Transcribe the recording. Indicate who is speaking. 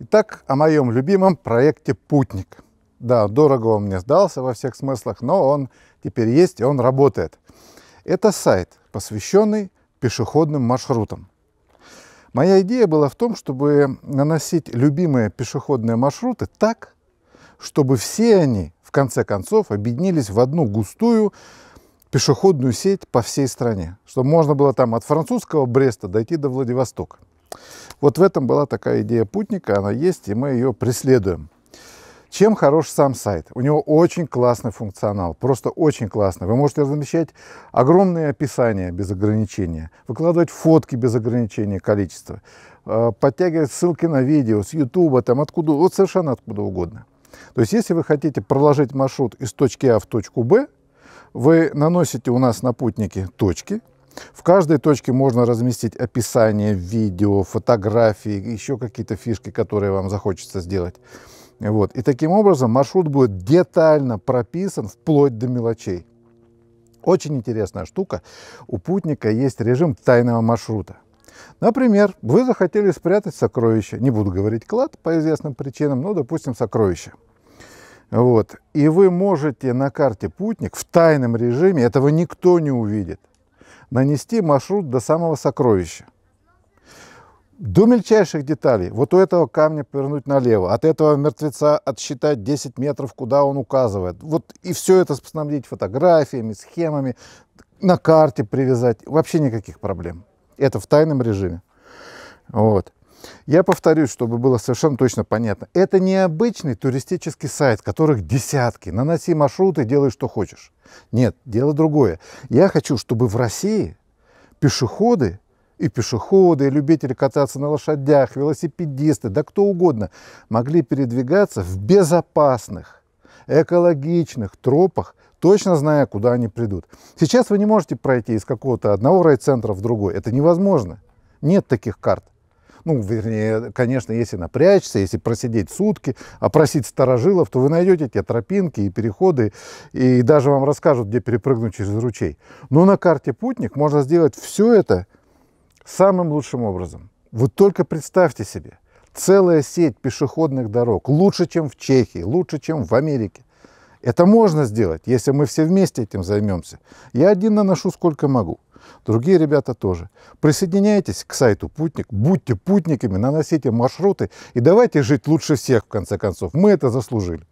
Speaker 1: Итак, о моем любимом проекте «Путник». Да, дорого он мне сдался во всех смыслах, но он теперь есть и он работает. Это сайт, посвященный пешеходным маршрутам. Моя идея была в том, чтобы наносить любимые пешеходные маршруты так, чтобы все они, в конце концов, объединились в одну густую пешеходную сеть по всей стране, чтобы можно было там от французского Бреста дойти до Владивостока. Вот в этом была такая идея путника, она есть, и мы ее преследуем. Чем хорош сам сайт? У него очень классный функционал, просто очень классный. Вы можете размещать огромные описания без ограничения, выкладывать фотки без ограничения количества, э, подтягивать ссылки на видео с YouTube, там откуда, вот совершенно откуда угодно. То есть, если вы хотите проложить маршрут из точки А в точку Б, вы наносите у нас на путнике точки, в каждой точке можно разместить описание, видео, фотографии, еще какие-то фишки, которые вам захочется сделать. Вот. И таким образом маршрут будет детально прописан вплоть до мелочей. Очень интересная штука. У путника есть режим тайного маршрута. Например, вы захотели спрятать сокровище, не буду говорить клад по известным причинам, но, допустим, сокровище. Вот. И вы можете на карте «Путник» в тайном режиме, этого никто не увидит, нанести маршрут до самого сокровища. До мельчайших деталей. Вот у этого камня повернуть налево, от этого мертвеца отсчитать 10 метров, куда он указывает. Вот и все это снабдить фотографиями, схемами, на карте привязать. Вообще никаких проблем. Это в тайном режиме. Вот. Я повторюсь, чтобы было совершенно точно понятно. Это не обычный туристический сайт, которых десятки. Наноси маршруты, делай что хочешь. Нет, дело другое. Я хочу, чтобы в России пешеходы и пешеходы, и любители кататься на лошадях, велосипедисты, да кто угодно, могли передвигаться в безопасных, экологичных тропах, точно зная, куда они придут. Сейчас вы не можете пройти из какого-то одного райцентра в другой. Это невозможно. Нет таких карт. Ну, вернее, конечно, если напрячься, если просидеть сутки, опросить старожилов, то вы найдете те тропинки и переходы, и даже вам расскажут, где перепрыгнуть через ручей. Но на карте «Путник» можно сделать все это самым лучшим образом. Вот только представьте себе, целая сеть пешеходных дорог, лучше, чем в Чехии, лучше, чем в Америке. Это можно сделать, если мы все вместе этим займемся. Я один наношу сколько могу. Другие ребята тоже. Присоединяйтесь к сайту «Путник», будьте путниками, наносите маршруты и давайте жить лучше всех, в конце концов. Мы это заслужили.